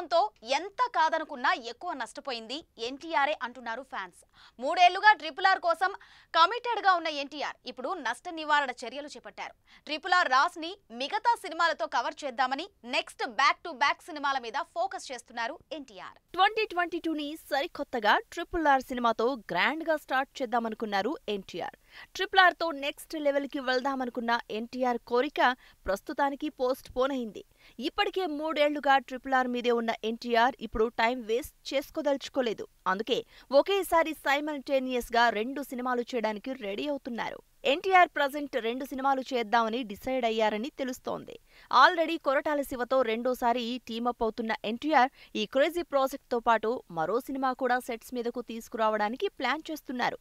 ప్రభుత్వంతో ఎంత కాదనుకున్నా ఎక్కువ నష్టపోయింది ఎన్టీఆర్ఏ అంటున్నారు ఫ్యాన్స్ మూడేళ్లుగా ట్రిపుల్ ఆర్ కోసం కమిటెడ్గా ఉన్న ఎన్టీఆర్ ఇప్పుడు నష్ట నివారణ చర్యలు చేపట్టారు ట్రిపుల్ ఆర్ ని మిగతా సినిమాలతో కవర్ చేద్దామని నెక్స్ట్ బ్యాక్ టు బ్యాక్ సినిమాల మీద ఫోకస్ చేస్తున్నారు ఎన్టీఆర్ ట్వంటీ ట్వంటీ టూని సరికొత్తగా ట్రిపుల్ ఆర్ సినిమాతో గ్రాండ్గా స్టార్ట్ చేద్దామనుకున్నారు ఎన్టీఆర్ ట్రిపుల్ ఆర్తో నెక్స్ట్ లెవెల్ కి వెళ్దామనుకున్న ఎన్టీఆర్ కోరిక ప్రస్తుతానికి పోస్ట్ పోన్ అయింది ఇప్పటికే మూడేళ్లుగా ట్రిపుల్ ఆర్ మీదే ఉన్న ఎన్టీఆర్ ఇప్పుడు టైం వేస్ట్ చేసుకోదలుచుకోలేదు అందుకే ఒకేసారి సైమల్టేనియస్ గా రెండు సినిమాలు చేయడానికి రెడీ అవుతున్నారు ఎన్టీఆర్ ప్రజెంట్ రెండు సినిమాలు చేద్దామని డిసైడ్ అయ్యారని తెలుస్తోంది ఆల్రెడీ కొరటాల శివతో రెండోసారి టీమప్ అవుతున్న ఎన్టీఆర్ ఈ క్రేజీ ప్రాజెక్ట్తో పాటు మరో సినిమా కూడా సెట్స్ మీదకు తీసుకురావడానికి ప్లాన్ చేస్తున్నారు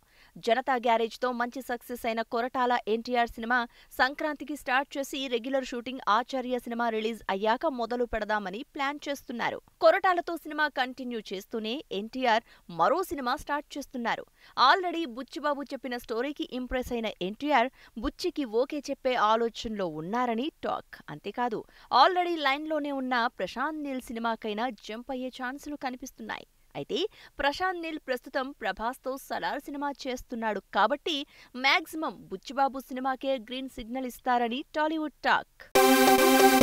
జనతా గ్యారేజ్తో మంచి సక్సెస్ అయిన కొరటాల ఎన్టీఆర్ సినిమా సంక్రాంతికి స్టార్ట్ చేసి regular shooting Acharya cinema release అయ్యాక మొదలు పెడదామని ప్లాన్ చేస్తున్నారు కొరటాలతో సినిమా కంటిన్యూ చేస్తూనే ఎన్టీఆర్ మరో సినిమా స్టార్ట్ చేస్తున్నారు ఆల్రెడీ బుచ్చిబాబు చెప్పిన స్టోరీకి ఇంప్రెస్ అయిన ఎన్టీఆర్ బుచ్చికి ఓకే చెప్పే ఆలోచనలో ఉన్నారని టాక్ అంతేకాదు ఆల్రెడీ లైన్లోనే ఉన్న ప్రశాంత్ నీల్ సినిమాకైనా జంప్ అయ్యే ఛాన్సులు కనిపిస్తున్నాయి అయితే ప్రశాంత్ నీల్ ప్రస్తుతం ప్రభాస్తో సలార్ సినిమా చేస్తున్నాడు కాబట్టి మ్యాక్సిమం బుచ్చిబాబు సినిమాకే గ్రీన్ సిగ్నల్ ఇస్తారని టాలీవుడ్ టాక్